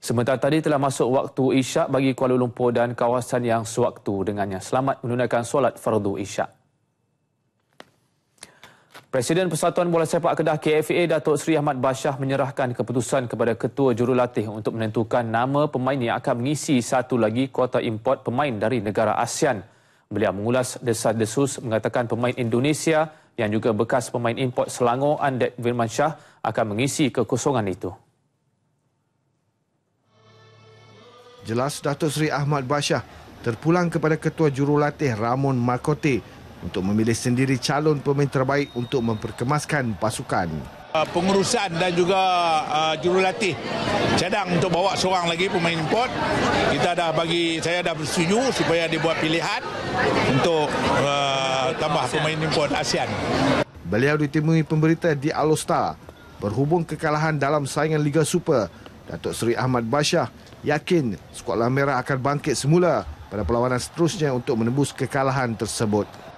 Sementara tadi telah masuk waktu isyak bagi Kuala Lumpur dan kawasan yang sewaktu dengannya. Selamat menunaikan solat fardu isyak. Presiden Persatuan Bola Sepak Kedah KFA Datuk Seri Ahmad Bashah menyerahkan keputusan kepada Ketua Jurulatih untuk menentukan nama pemain yang akan mengisi satu lagi kuota import pemain dari negara ASEAN. Beliau mengulas desas desus mengatakan pemain Indonesia yang juga bekas pemain import Selangor Andek Firman Shah akan mengisi kekosongan itu. jelas Datuk Sri Ahmad Bashah terpulang kepada Ketua Jurulatih Ramon Makote untuk memilih sendiri calon pemain terbaik untuk memperkemaskan pasukan. Ah, pengurusan dan juga uh, jurulatih cadang untuk bawa seorang lagi pemain import. Kita dah bagi, saya dah bersetuju supaya dibuat pilihan untuk uh, tambah pemain import ASEAN. Beliau ditemui pemberita di Alostar berhubung kekalahan dalam saingan Liga Super Datuk Seri Ahmad Bashah yakin skuad Lamera akan bangkit semula pada perlawanan seterusnya untuk menembus kekalahan tersebut.